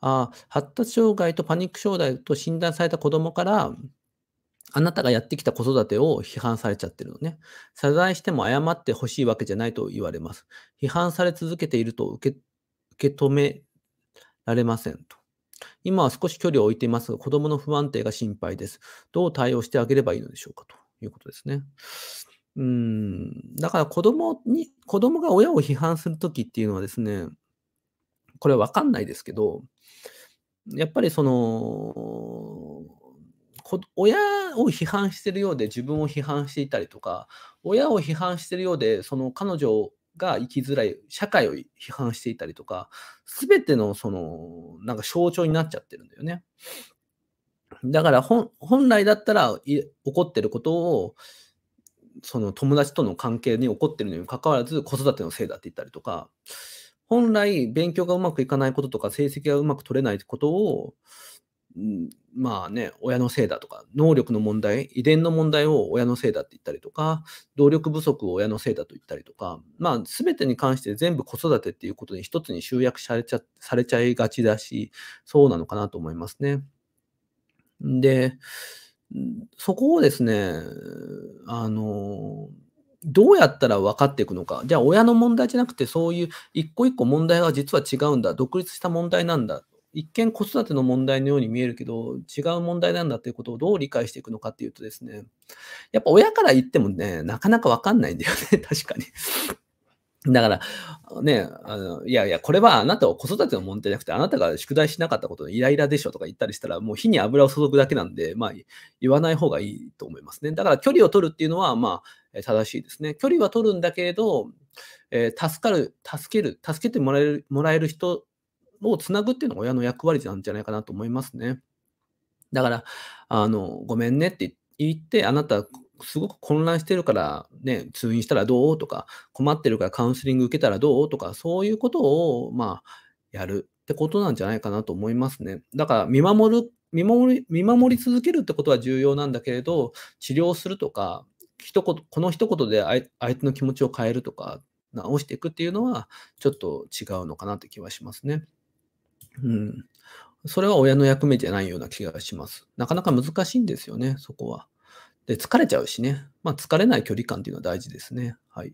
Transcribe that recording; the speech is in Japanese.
あ発達障害とパニック障害と診断された子どもから、あなたがやってきた子育てを批判されちゃってるのね。謝罪しても謝ってほしいわけじゃないと言われます。批判され続けていると受け止められませんと。今は少し距離を置いていますが、子どもの不安定が心配です。どう対応してあげればいいのでしょうかということですね。うん。だから子もに、子もが親を批判するときっていうのはですね、これわかんないですけど、やっぱりその、親を批判してるようで自分を批判していたりとか、親を批判してるようで、その彼女が生きづらい社会を批判していたりとか、全てのその、なんか象徴になっちゃってるんだよね。だから本来だったら怒ってることをその友達との関係に怒ってるのにもかかわらず子育てのせいだって言ったりとか本来勉強がうまくいかないこととか成績がうまく取れないことを、うん、まあね親のせいだとか能力の問題遺伝の問題を親のせいだって言ったりとか動力不足を親のせいだと言ったりとか、まあ、全てに関して全部子育てっていうことに一つに集約されちゃされちゃいがちだしそうなのかなと思いますね。でそこをですねあのどうやったら分かっていくのか。じゃあ、親の問題じゃなくて、そういう一個一個問題が実は違うんだ。独立した問題なんだ。一見子育ての問題のように見えるけど、違う問題なんだということをどう理解していくのかっていうとですね、やっぱ親から言ってもね、なかなか分かんないんだよね、確かに。だから、ね、あのいやいや、これはあなたを子育ての問題じゃなくて、あなたが宿題しなかったことのイライラでしょとか言ったりしたら、もう火に油を注ぐだけなんで、まあ、言わない方がいいと思いますね。だから距離を取るっていうのは、まあ、正しいですね。距離は取るんだけれど、えー、助かる、助ける、助けてもらえるもらえる人をつなぐっていうのが親の役割なんじゃないかなと思いますね。だから、あのごめんねって言って、あなたすごく混乱してるから、ね、通院したらどうとか、困ってるからカウンセリング受けたらどうとか、そういうことを、まあ、やるってことなんじゃないかなと思いますね。だから、見守る、見守り、見守り続けるってことは重要なんだけれど、治療するとか、一言、この一言で相手の気持ちを変えるとか、直していくっていうのは、ちょっと違うのかなって気はしますね。うん。それは親の役目じゃないような気がします。なかなか難しいんですよね、そこは。で、疲れちゃうしね。まあ、疲れない距離感っていうのは大事ですね。はい。